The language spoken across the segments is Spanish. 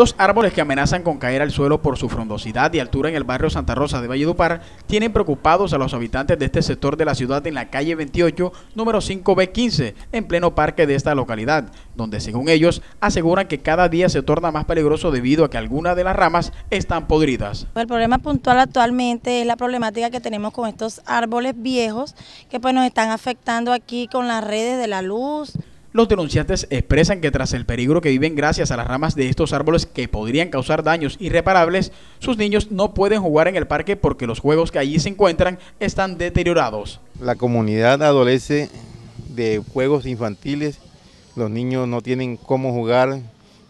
Dos árboles que amenazan con caer al suelo por su frondosidad y altura en el barrio Santa Rosa de Valledupar tienen preocupados a los habitantes de este sector de la ciudad en la calle 28, número 5B15, en pleno parque de esta localidad, donde según ellos aseguran que cada día se torna más peligroso debido a que algunas de las ramas están podridas. El problema puntual actualmente es la problemática que tenemos con estos árboles viejos que pues nos están afectando aquí con las redes de la luz. Los denunciantes expresan que tras el peligro que viven gracias a las ramas de estos árboles que podrían causar daños irreparables, sus niños no pueden jugar en el parque porque los juegos que allí se encuentran están deteriorados. La comunidad adolece de juegos infantiles, los niños no tienen cómo jugar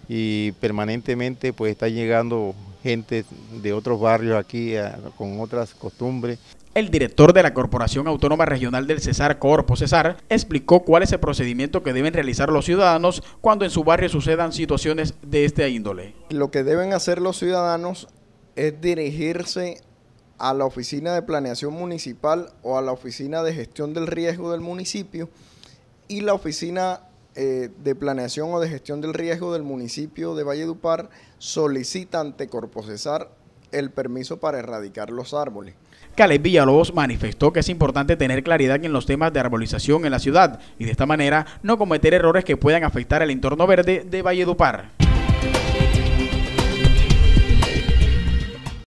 y permanentemente pues llegando gente de otros barrios aquí con otras costumbres. El director de la Corporación Autónoma Regional del Cesar, Corpo Cesar, explicó cuál es el procedimiento que deben realizar los ciudadanos cuando en su barrio sucedan situaciones de esta índole. Lo que deben hacer los ciudadanos es dirigirse a la oficina de planeación municipal o a la oficina de gestión del riesgo del municipio y la oficina eh, de planeación o de gestión del riesgo del municipio de Valledupar solicita ante Corpo Cesar el permiso para erradicar los árboles. Caleb Villalobos manifestó que es importante tener claridad en los temas de arbolización en la ciudad y de esta manera no cometer errores que puedan afectar el entorno verde de Valledupar.